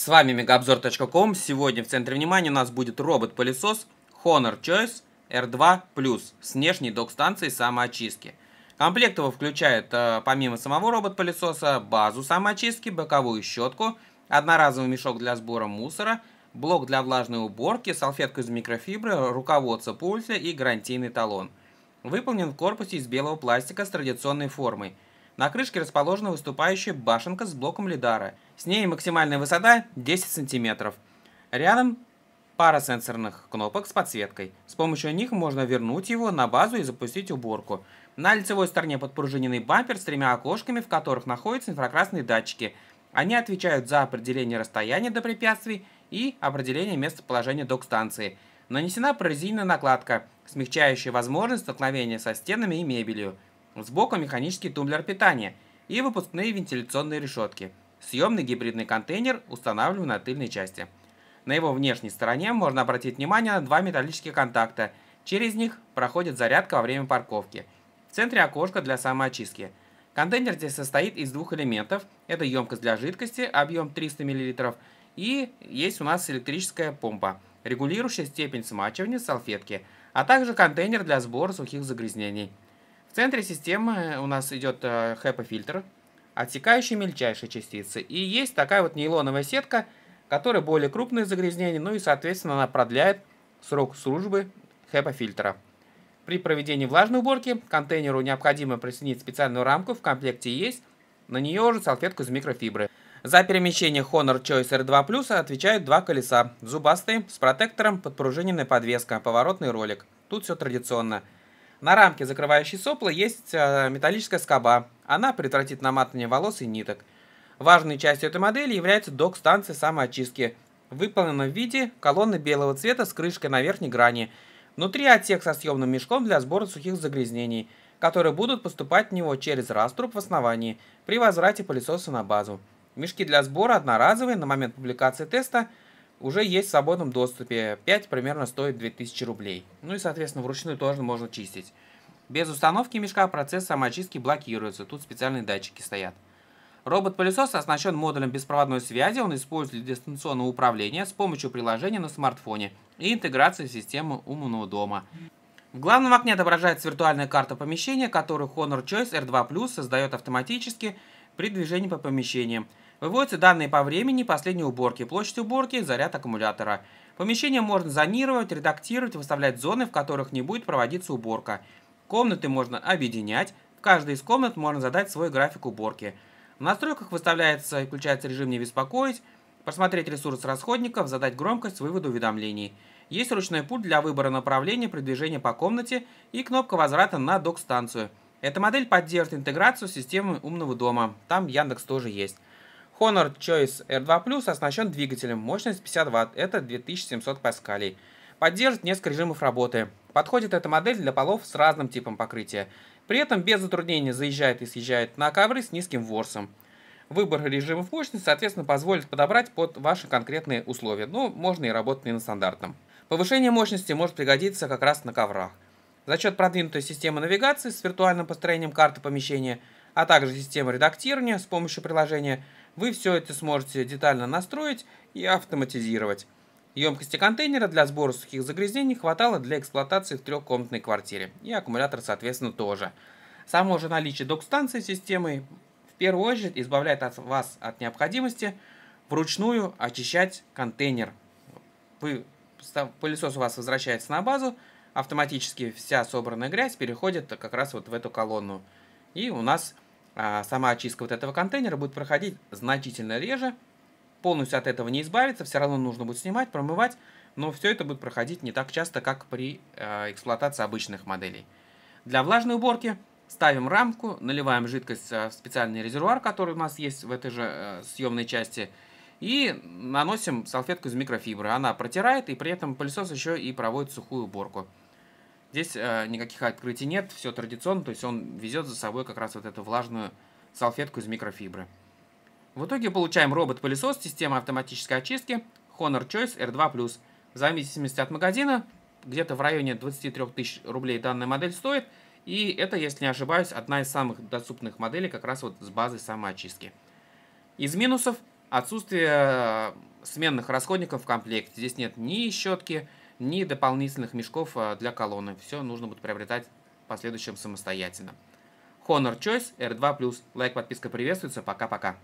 С вами megaobzor.com. Сегодня в центре внимания у нас будет робот-пылесос Honor Choice R2+, Plus с внешней док-станцией самоочистки. Комплект его включает, э, помимо самого робот-пылесоса, базу самоочистки, боковую щетку, одноразовый мешок для сбора мусора, блок для влажной уборки, салфетку из микрофибры, руководство по и гарантийный талон. Выполнен в корпусе из белого пластика с традиционной формой – на крышке расположена выступающая башенка с блоком лидара. С ней максимальная высота 10 см. Рядом пара сенсорных кнопок с подсветкой. С помощью них можно вернуть его на базу и запустить уборку. На лицевой стороне подпружиненный бампер с тремя окошками, в которых находятся инфракрасные датчики. Они отвечают за определение расстояния до препятствий и определение местоположения док-станции. Нанесена прорезиненная накладка, смягчающая возможность столкновения со стенами и мебелью. Сбоку механический тумблер питания и выпускные вентиляционные решетки. Съемный гибридный контейнер устанавливаем на тыльной части. На его внешней стороне можно обратить внимание на два металлических контакта. Через них проходит зарядка во время парковки. В центре окошко для самоочистки. Контейнер здесь состоит из двух элементов. Это емкость для жидкости, объем 300 мл. И есть у нас электрическая помпа, регулирующая степень смачивания салфетки. А также контейнер для сбора сухих загрязнений. В центре системы у нас идет HEPA-фильтр, э, отсекающий мельчайшие частицы. И есть такая вот нейлоновая сетка, которая более крупные загрязнения, ну и, соответственно, она продляет срок службы HEPA-фильтра. При проведении влажной уборки контейнеру необходимо присоединить специальную рамку, в комплекте есть, на нее уже салфетку из микрофибры. За перемещение Honor Choice R2+, отвечают два колеса, зубастые, с протектором, подпружиненная подвеска, поворотный ролик. Тут все традиционно. На рамке, закрывающей сопла, есть э, металлическая скоба. Она предотвратит наматывание волос и ниток. Важной частью этой модели является док-станция самоочистки. Выполнена в виде колонны белого цвета с крышкой на верхней грани. Внутри отсек со съемным мешком для сбора сухих загрязнений, которые будут поступать в него через раструб в основании при возврате пылесоса на базу. Мешки для сбора одноразовые на момент публикации теста – уже есть в свободном доступе. 5 примерно стоит 2000 рублей. Ну и, соответственно, вручную тоже можно чистить. Без установки мешка процесс самоочистки блокируется. Тут специальные датчики стоят. Робот-пылесос оснащен модулем беспроводной связи, он использует для дистанционного управления с помощью приложения на смартфоне и интеграции в систему умного дома. В главном окне отображается виртуальная карта помещения, которую Honor Choice R2 Plus создает автоматически при движении по помещениям. Выводятся данные по времени, последней уборки, площадь уборки, заряд аккумулятора. Помещение можно зонировать, редактировать, выставлять зоны, в которых не будет проводиться уборка. Комнаты можно объединять. В каждой из комнат можно задать свой график уборки. В настройках выставляется и включается режим «Не беспокоить», посмотреть ресурс расходников, задать громкость выводу уведомлений. Есть ручной пульт для выбора направления при движении по комнате и кнопка возврата на док-станцию – эта модель поддержит интеграцию с системой умного дома, там Яндекс тоже есть. Honor Choice R2 Plus оснащен двигателем, мощность 50 Вт, это 2700 паскалей. Поддержит несколько режимов работы. Подходит эта модель для полов с разным типом покрытия. При этом без затруднения заезжает и съезжает на ковры с низким ворсом. Выбор режимов мощности, соответственно, позволит подобрать под ваши конкретные условия. Ну, можно и работать не на стандартном. Повышение мощности может пригодиться как раз на коврах. За счет продвинутой системы навигации с виртуальным построением карты помещения, а также системы редактирования с помощью приложения, вы все это сможете детально настроить и автоматизировать. Емкости контейнера для сбора сухих загрязнений хватало для эксплуатации в трехкомнатной квартире, и аккумулятор, соответственно, тоже. Само же наличие док-станции системы в первую очередь избавляет от вас от необходимости вручную очищать контейнер. Вы, пылесос у вас возвращается на базу, автоматически вся собранная грязь переходит как раз вот в эту колонну. И у нас а, сама очистка вот этого контейнера будет проходить значительно реже. Полностью от этого не избавиться, все равно нужно будет снимать, промывать, но все это будет проходить не так часто, как при а, эксплуатации обычных моделей. Для влажной уборки ставим рамку, наливаем жидкость а, в специальный резервуар, который у нас есть в этой же а, съемной части, и наносим салфетку из микрофибры. Она протирает, и при этом пылесос еще и проводит сухую уборку. Здесь э, никаких открытий нет, все традиционно, то есть он везет за собой как раз вот эту влажную салфетку из микрофибры. В итоге получаем робот-пылесос, система автоматической очистки Honor Choice R2+. В зависимости от магазина, где-то в районе 23 тысяч рублей данная модель стоит. И это, если не ошибаюсь, одна из самых доступных моделей как раз вот с базой самоочистки. Из минусов отсутствие э, сменных расходников в комплекте. Здесь нет ни щетки, ни дополнительных мешков а, для колонны. Все нужно будет приобретать в последующем самостоятельно. Honor Choice R2+. Лайк, подписка приветствуется. Пока-пока.